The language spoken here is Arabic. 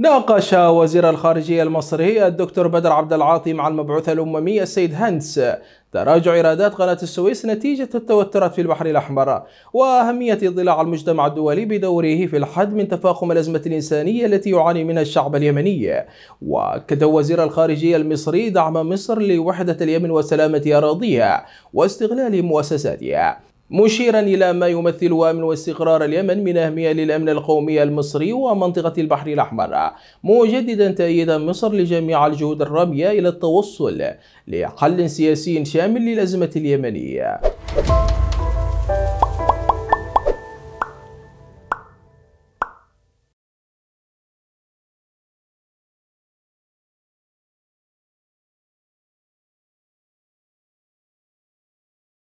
ناقش وزير الخارجية المصري الدكتور بدر عبد العاطي مع المبعوث الأممي السيد هانس تراجع إيرادات قناة السويس نتيجة التوترات في البحر الأحمر وأهمية اضلاع المجتمع الدولي بدوره في الحد من تفاقم الأزمة الإنسانية التي يعاني منها الشعب اليمني وأكد وزير الخارجية المصري دعم مصر لوحدة اليمن وسلامة أراضيها واستغلال مؤسساتها مشيرا إلى ما يمثل أمن واستقرار اليمن من أهمية للأمن القومي المصري ومنطقة البحر الأحمر مجددا تأييد مصر لجميع الجهود الرامية إلى التوصل لحل سياسي شامل للأزمة اليمنية